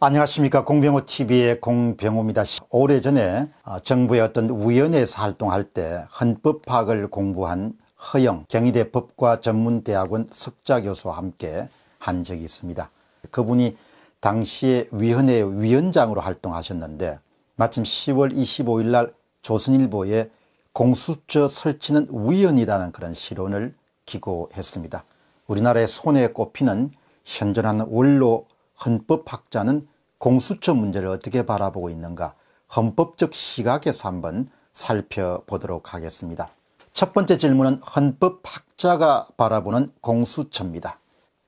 안녕하십니까 공병호 TV의 공병호입니다. 오래전에 아, 정부의 어떤 위원회에서 활동할 때 헌법 학을 공부한 허영 경희대 법과 전문대학원 석자 교수와 함께 한 적이 있습니다. 그분이 당시에 위원회 위원장으로 활동하셨는데 마침 10월 25일 날 조선일보에 공수처 설치는 위헌이라는 그런 시론을 기고했습니다. 우리나라의 손에 꼽히는 현존하는 원로 헌법학자는 공수처 문제를 어떻게 바라보고 있는가 헌법적 시각에서 한번 살펴보도록 하겠습니다. 첫 번째 질문은 헌법학자가 바라보는 공수처입니다.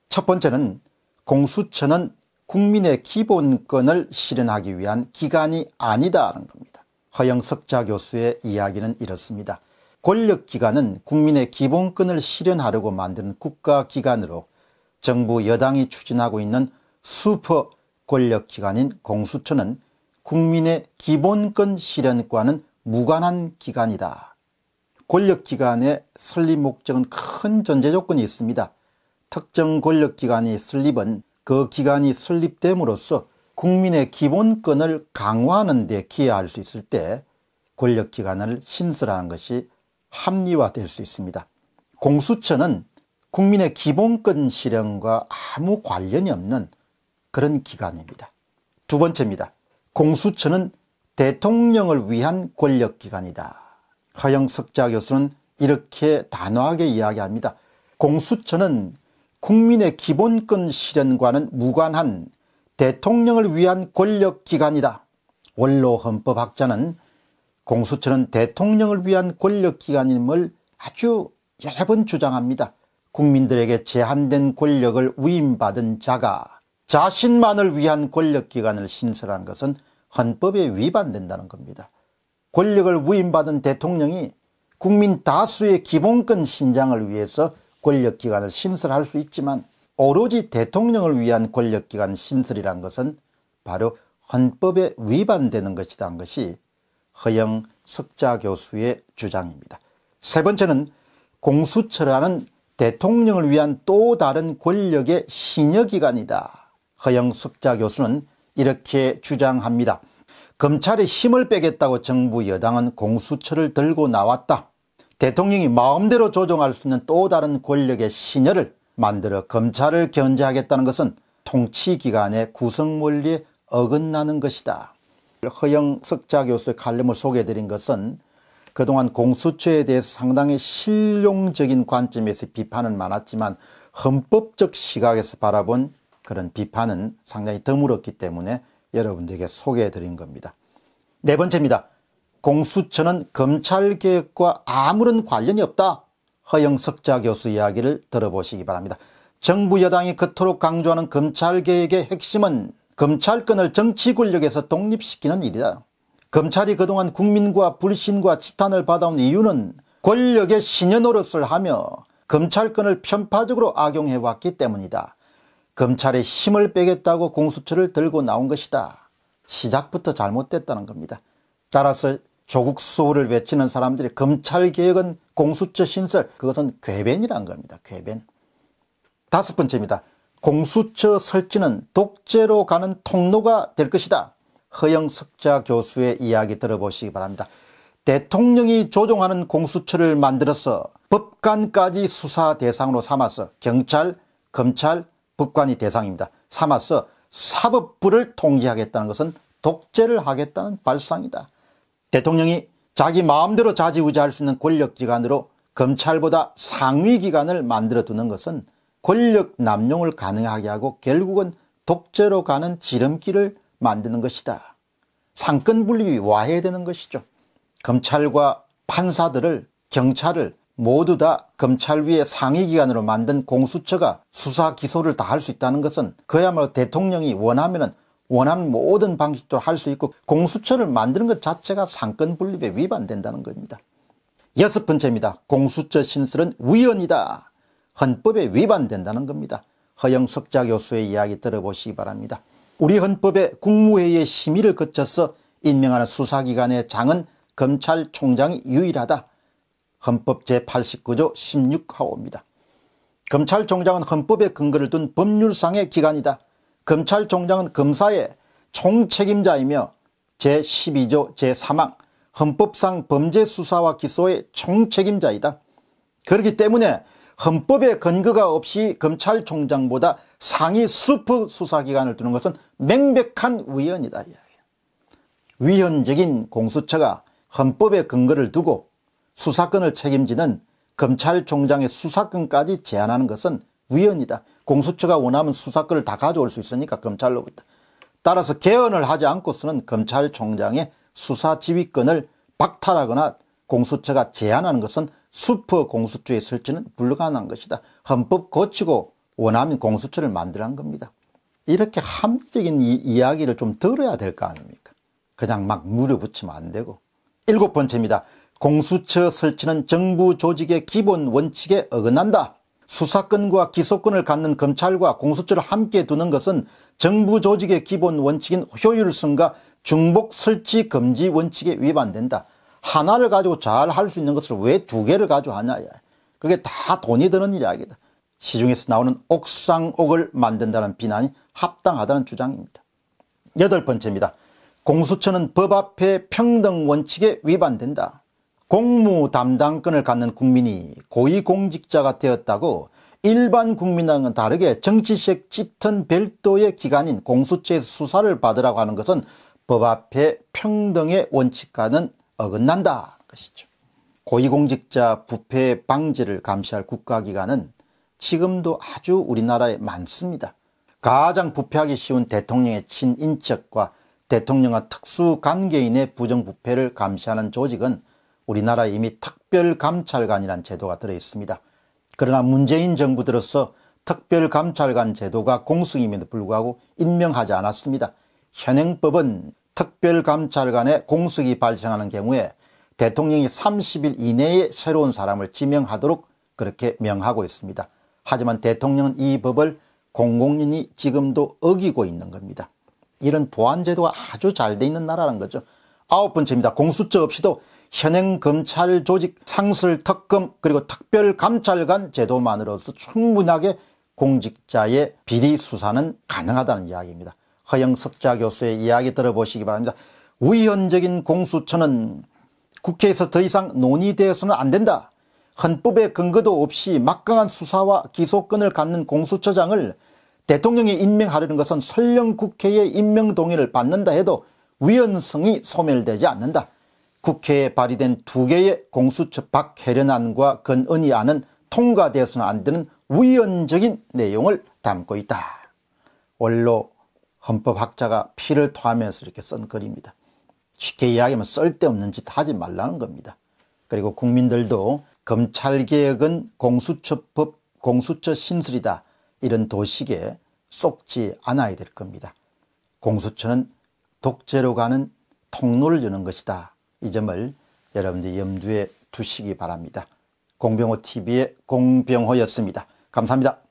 첫 번째는 공수처는 국민의 기본권을 실현하기 위한 기관이 아니다라는 겁니다. 허영석자 교수의 이야기는 이렇습니다. 권력기관은 국민의 기본권을 실현하려고 만드는 국가기관으로 정부 여당이 추진하고 있는 슈퍼 권력기관인 공수처는 국민의 기본권 실현과는 무관한 기관이다. 권력기관의 설립 목적은 큰 전제 조건이 있습니다. 특정 권력기관의 설립은 그 기관이 설립됨으로써 국민의 기본권을 강화하는 데 기여할 수 있을 때 권력기관을 신설하는 것이 합리화될 수 있습니다. 공수처는 국민의 기본권 실현과 아무 관련이 없는 그런 기관입니다. 두 번째입니다. 공수처는 대통령을 위한 권력기관이다. 허영석자 교수는 이렇게 단호하게 이야기합니다. 공수처는 국민의 기본권 실현과는 무관한 대통령을 위한 권력기관이다. 원로 헌법학자는 공수처는 대통령을 위한 권력기관임을 아주 여러 번 주장합니다. 국민들에게 제한된 권력을 위임받은 자가 자신만을 위한 권력기관을 신설한 것은 헌법에 위반된다는 겁니다. 권력을 위임받은 대통령이 국민 다수의 기본권 신장을 위해서 권력기관을 신설할 수 있지만 오로지 대통령을 위한 권력기관 신설이란 것은 바로 헌법에 위반되는 것이란 것이 허영 석자 교수의 주장입니다. 세 번째는 공수처라는 대통령을 위한 또 다른 권력의 신여기관이다. 허영숙자 교수는 이렇게 주장합니다. 검찰이 힘을 빼겠다고 정부 여당은 공수처를 들고 나왔다. 대통령이 마음대로 조정할 수 있는 또 다른 권력의 신여를 만들어 검찰을 견제하겠다는 것은 통치기관의 구성원리에 어긋나는 것이다. 허영석자 교수의 칼럼을 소개해드린 것은 그동안 공수처에 대해서 상당히 실용적인 관점에서 비판은 많았지만 헌법적 시각에서 바라본 그런 비판은 상당히 드물었기 때문에 여러분들에게 소개해 드린 겁니다. 네 번째입니다. 공수처는 검찰개혁과 아무런 관련이 없다. 허영석자 교수 이야기를 들어보시기 바랍니다. 정부 여당이 그토록 강조하는 검찰개혁의 핵심은 검찰권을 정치 권력에서 독립시키는 일이다. 검찰이 그동안 국민과 불신과 치탄을 받아온 이유는 권력의 신현노릇을 하며 검찰권을 편파적으로 악용해왔기 때문이다. 검찰의 힘을 빼겠다고 공수처를 들고 나온 것이다. 시작부터 잘못됐다는 겁니다. 따라서 조국 수호를 외치는 사람들이 검찰개혁은 공수처 신설 그것은 괴변이란 겁니다. 괴변 다섯 번째입니다. 공수처 설치는 독재로 가는 통로가 될 것이다. 허영석자 교수의 이야기 들어보시기 바랍니다. 대통령이 조종하는 공수처를 만들어서 법관까지 수사 대상으로 삼아서 경찰, 검찰, 법관이 대상입니다. 삼아서 사법부를 통제하겠다는 것은 독재를 하겠다는 발상이다. 대통령이 자기 마음대로 자지우지할 수 있는 권력기관으로 검찰보다 상위기관을 만들어두는 것은 권력 남용을 가능하게 하고 결국은 독재로 가는 지름길을 만드는 것이다. 상권 분립이 와해되는 것이죠. 검찰과 판사들을 경찰을 모두 다 검찰 위의 상위기관으로 만든 공수처가 수사 기소를 다 할 수 있다는 것은 그야말로 대통령이 원하면 원하는 모든 방식도 할 수 있고 공수처를 만드는 것 자체가 상권 분립에 위반된다는 겁니다. 여섯 번째입니다. 공수처 신설은 위헌이다. 헌법에 위반된다는 겁니다. 허영석자 교수의 이야기 들어보시기 바랍니다. 우리 헌법에 국무회의의 심의를 거쳐서 임명하는 수사기관의 장은 검찰총장이 유일하다. 헌법 제89조 16호입니다. 검찰총장은 헌법에 근거를 둔 법률상의 기관이다. 검찰총장은 검사의 총책임자이며 제12조 제3항 헌법상 범죄수사와 기소의 총책임자이다. 그렇기 때문에 헌법에 근거가 없이 검찰총장보다 상위 수프 수사기관을 두는 것은 맹백한 위헌이다. 위헌적인 공수처가 헌법에 근거를 두고 수사권을 책임지는 검찰총장의 수사권까지 제한하는 것은 위헌이다. 공수처가 원하면 수사권을 다 가져올 수 있으니까 검찰로부터. 따라서 개헌을 하지 않고서는 검찰총장의 수사 지휘권을 박탈하거나 공수처가 제한하는 것은 수퍼 공수처에 설치는 불가능한 것이다. 헌법 고치고 원하면 공수처를 만들한 어 겁니다. 이렇게 합리적인 이, 이야기를 좀 들어야 될 거 아닙니까? 그냥 막 물어붙이면 안 되고. 일곱 번째입니다. 공수처 설치는 정부 조직의 기본 원칙에 어긋난다. 수사권과 기소권을 갖는 검찰과 공수처를 함께 두는 것은 정부 조직의 기본 원칙인 효율성과 중복 설치 금지 원칙에 위반된다. 하나를 가지고 잘 할 수 있는 것을 왜 두 개를 가지고 하냐. 그게 다 돈이 드는 이야기다. 시중에서 나오는 옥상옥을 만든다는 비난이 합당하다는 주장입니다. 여덟 번째입니다. 공수처는 법 앞에 평등 원칙에 위반된다. 공무 담당권을 갖는 국민이 고위공직자가 되었다고 일반 국민당은 다르게 정치식 짙은 별도의 기관인 공수처에서 수사를 받으라고 하는 것은 법 앞에 평등의 원칙과는 어긋난다 것이죠. 고위공직자 부패 방지를 감시할 국가기관은 지금도 아주 우리나라에 많습니다. 가장 부패하기 쉬운 대통령의 친인척과 대통령과 특수관계인의 부정부패를 감시하는 조직은 우리나라에 이미 특별감찰관이란 제도가 들어 있습니다. 그러나 문재인 정부 들어서 특별감찰관 제도가 공승임에도 불구하고 임명하지 않았습니다. 현행법은 특별감찰관의 공석이 발생하는 경우에 대통령이 30일 이내에 새로운 사람을 지명하도록 그렇게 명하고 있습니다. 하지만 대통령은 이 법을 공공연히 지금도 어기고 있는 겁니다. 이런 보안제도가 아주 잘 돼 있는 나라라는 거죠. 아홉 번째입니다. 공수처 없이도 현행 검찰 조직 상설 특검 그리고 특별감찰관 제도만으로서 충분하게 공직자의 비리 수사는 가능하다는 이야기입니다. 허영 석자 교수의 이야기 들어보시기 바랍니다. 우헌적인 공수처는 국회에서 더 이상 논의되어서는 안 된다. 헌법의 근거도 없이 막강한 수사와 기소권을 갖는 공수처장을 대통령이 임명하려는 것은 설령 국회의 임명 동의를 받는다 해도 위헌성이 소멸되지 않는다. 국회에 발의된 두 개의 공수처 박혜련안과 건은이안은 통과되어서는 안 되는 위헌적인 내용을 담고 있다. 원로 헌법학자가 피를 토하면서 이렇게 쓴 글입니다. 쉽게 이야기하면 쓸데없는 짓 하지 말라는 겁니다. 그리고 국민들도 검찰개혁은 공수처법, 공수처 신설이다. 이런 도식에 속지 않아야 될 겁니다. 공수처는 독재로 가는 통로를 여는 것이다. 이 점을 여러분들 염두에 두시기 바랍니다. 공병호 TV의 공병호였습니다. 감사합니다.